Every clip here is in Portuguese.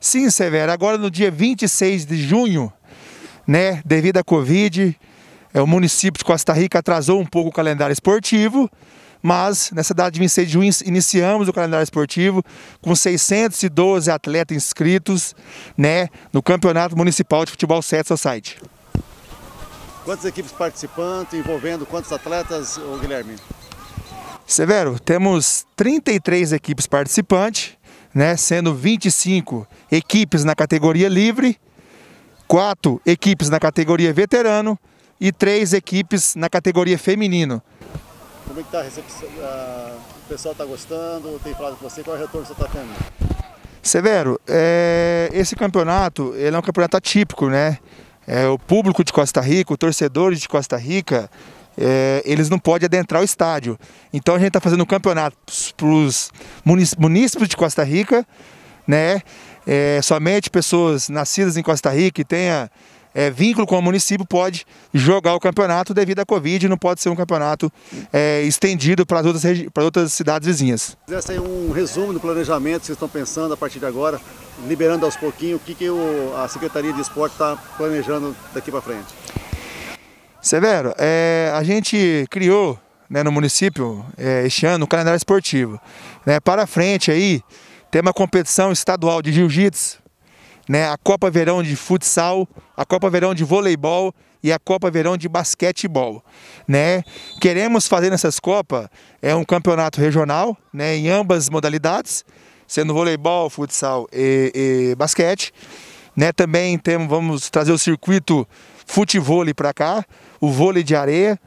Sim, Severo, agora no dia 26 de junho, né, devido à Covid, é, o município de Costa Rica atrasou um pouco o calendário esportivo, mas nessa data de 26 de junho iniciamos o calendário esportivo com 612 atletas inscritos né, no Campeonato Municipal de Futebol 7 Society. Quantas equipes participando, envolvendo quantos atletas, Guilherme? Severo, temos 33 equipes participantes, né, sendo 25 equipes na categoria livre, 4 equipes na categoria veterano e 3 equipes na categoria feminino. Como é que está a recepção? O pessoal está gostando? Tem falado com você? Qual é o retorno que você está tendo? Severo, é, esse campeonato ele é um campeonato atípico, né? É, o público de Costa Rica, o torcedor de Costa Rica, é, eles não podem adentrar o estádio. Então a gente está fazendo um campeonato para os munícipes de Costa Rica, né? É, somente pessoas nascidas em Costa Rica e tenha é, vínculo com o município pode jogar o campeonato devido à Covid, não pode ser um campeonato é, estendido para outras, para outras cidades vizinhas. Esse é um resumo do planejamento que vocês estão pensando a partir de agora, liberando aos pouquinhos o que, que o, a Secretaria de Esporte está planejando daqui para frente. Severo, é, a gente criou né, no município é, este ano um calendário esportivo. Né, para frente aí tem uma competição estadual de jiu-jitsu, né, a Copa Verão de futsal, a Copa Verão de voleibol e a Copa Verão de basquetebol, né? Queremos fazer nessas Copas é um campeonato regional, né, em ambas modalidades, sendo voleibol, futsal e, e basquete. Né? Também temos, vamos trazer o circuito futevôlei para cá, o vôlei de areia.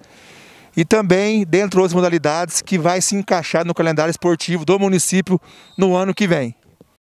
E também, dentro das modalidades, que vai se encaixar no calendário esportivo do município no ano que vem.